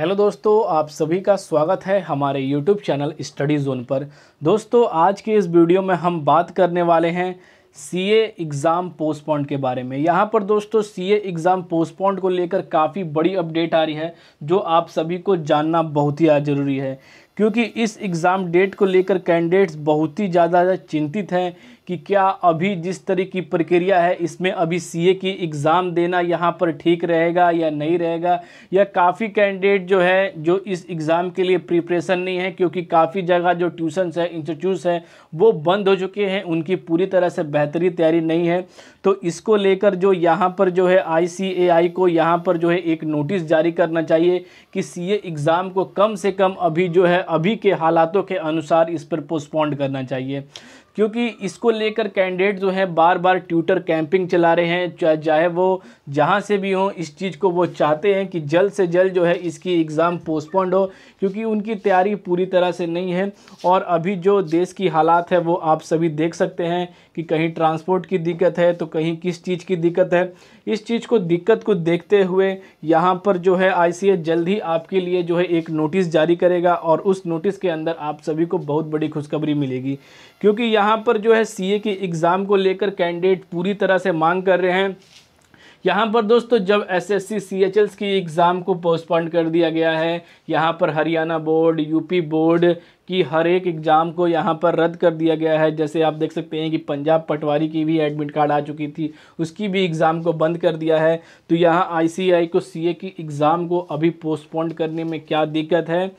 hello दोस्तों आप सभी का स्वागत है हमारे यूट्यूब चैनल स्टडी जोन पर दोस्तों आज के इस वीडियो में हम बात करने वाले हैं सीए एग्ज़ाम पोस्टपोन्ड के बारे में यहाँ पर दोस्तों सीए एग्ज़ाम पोस्टपोन्ड को लेकर काफ़ी बड़ी अपडेट आ रही है जो आप सभी को जानना बहुत ही ज़रूरी है क्योंकि इस एग्ज़ाम डेट को लेकर कैंडिडेट्स बहुत ही ज़्यादा चिंतित हैं कि क्या अभी जिस तरह की प्रक्रिया है इसमें अभी सीए की एग्ज़ाम देना यहाँ पर ठीक रहेगा या नहीं रहेगा या काफ़ी कैंडिडेट जो है जो इस एग्ज़ाम के लिए प्रिपरेशन नहीं है क्योंकि काफ़ी जगह जो ट्यूशन्स है इंस्टीट्यूट्स हैं वो बंद हो चुके हैं उनकी पूरी तरह से बेहतरी तैयारी नहीं है तो इसको लेकर जो यहाँ पर जो है आई को यहाँ पर जो है एक नोटिस जारी करना चाहिए कि सी एग्ज़ाम को कम से कम अभी जो है अभी के हालातों के अनुसार इस पर पोस्टपोन्ड करना चाहिए क्योंकि इसको लेकर कैंडिडेट जो है बार बार ट्यूटर कैंपिंग चला रहे हैं चाहे वो जहाँ से भी हों इस चीज़ को वो चाहते हैं कि जल्द से जल्द जो है इसकी एग्ज़ाम पोस्टपोन्ड हो क्योंकि उनकी तैयारी पूरी तरह से नहीं है और अभी जो देश की हालात है वो आप सभी देख सकते हैं कि कहीं ट्रांसपोर्ट की दिक्कत है तो कहीं किस चीज़ की दिक्कत है इस चीज़ को दिक्कत को देखते हुए यहाँ पर जो है आई जल्द ही आपके लिए जो है एक नोटिस जारी करेगा और उस नोटिस के अंदर आप सभी को बहुत बड़ी खुशखबरी मिलेगी क्योंकि यहाँ पर जो है सीए की एग्ज़ाम को लेकर कैंडिडेट पूरी तरह से मांग कर रहे हैं यहाँ पर दोस्तों जब एस एस की एग्ज़ाम को पोस्टपोन कर दिया गया है यहाँ पर हरियाणा बोर्ड यूपी बोर्ड कि हर एक एग्ज़ाम को यहाँ पर रद्द कर दिया गया है जैसे आप देख सकते हैं कि पंजाब पटवारी की भी एडमिट कार्ड आ चुकी थी उसकी भी एग्ज़ाम को बंद कर दिया है तो यहाँ आईसीआई को सीए की एग्ज़ाम को अभी पोस्टपोन्ड करने में क्या दिक्कत है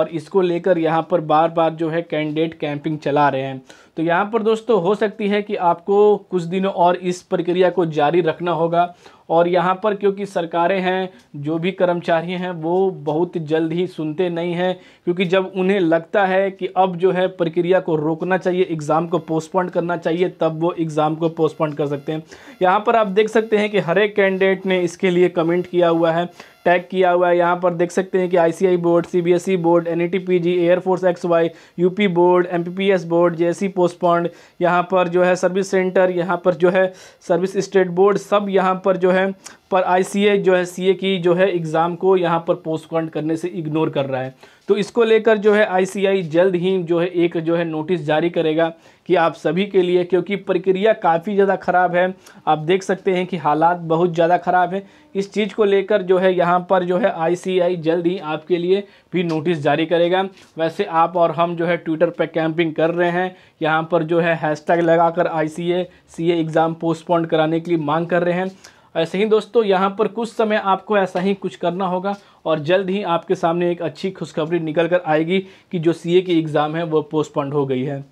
और इसको लेकर यहाँ पर बार बार जो है कैंडिडेट कैंपिंग चला रहे हैं तो यहाँ पर दोस्तों हो सकती है कि आपको कुछ दिनों और इस प्रक्रिया को जारी रखना होगा और यहाँ पर क्योंकि सरकारें हैं जो भी कर्मचारी हैं वो बहुत जल्द ही सुनते नहीं हैं क्योंकि जब उन्हें लगता है कि अब जो है प्रक्रिया को रोकना चाहिए एग्ज़ाम को पोस्टपोन करना चाहिए तब वो एग्ज़ाम को पोस्टपोन कर सकते हैं यहाँ पर आप देख सकते हैं कि हर एक कैंडिडेट ने इसके लिए कमेंट किया हुआ है टैग किया हुआ है यहाँ पर देख सकते हैं कि ICI board CBSE board NETPG air force Y U board M board JSC postponed यहाँ पर जो है सर्विस सेंटर यहाँ पर जो है सर्विस स्टेट बोर्ड सब यहाँ पर जो है पर आईसीए जो है सीए की जो है एग्ज़ाम को यहाँ पर पोस्टपोन करने से इग्नोर कर रहा है तो इसको लेकर जो है आईसीआई जल्द ही जो है एक जो है नोटिस जारी करेगा कि आप सभी के लिए क्योंकि प्रक्रिया काफ़ी ज़्यादा ख़राब है आप देख सकते हैं कि हालात बहुत ज़्यादा ख़राब है इस चीज़ को लेकर जो है यहाँ पर जो है आईसीआई जल्द ही आपके लिए भी नोटिस जारी करेगा वैसे आप और हम जो है ट्विटर पर कैंपिंग कर रहे हैं यहाँ पर जो है हैशटैग लगाकर आई सी एग्ज़ाम पोस्टपोन कराने के लिए मांग कर रहे हैं ऐसे ही दोस्तों यहाँ पर कुछ समय आपको ऐसा ही कुछ करना होगा और जल्द ही आपके सामने एक अच्छी खुशखबरी निकल कर आएगी कि जो सीए की एग्ज़ाम है वो पोस्टपोन्ड हो गई है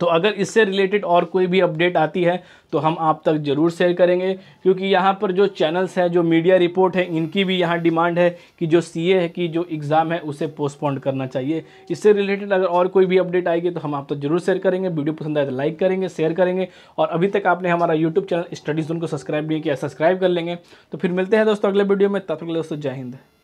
तो अगर इससे रिलेटेड और कोई भी अपडेट आती है तो हम आप तक ज़रूर शेयर करेंगे क्योंकि यहाँ पर जो चैनल्स हैं जो मीडिया रिपोर्ट है इनकी भी यहाँ डिमांड है कि जो सीए है कि जो एग्ज़ाम है उसे पोस्टपोन करना चाहिए इससे रिलेटेड अगर और कोई भी अपडेट आएगी तो हम आप तक ज़रूर शेयर करेंगे वीडियो पसंद आए तो लाइक करेंगे शेयर करेंगे और अभी तक आपने हमारा यूट्यूब चैनल स्टडीज़ उनको सब्सक्राइब नहीं किया सब्सक्राइब कर लेंगे तो फिर मिलते हैं दोस्तों अगले वीडियो में तब तक दोस्तों जय हिंद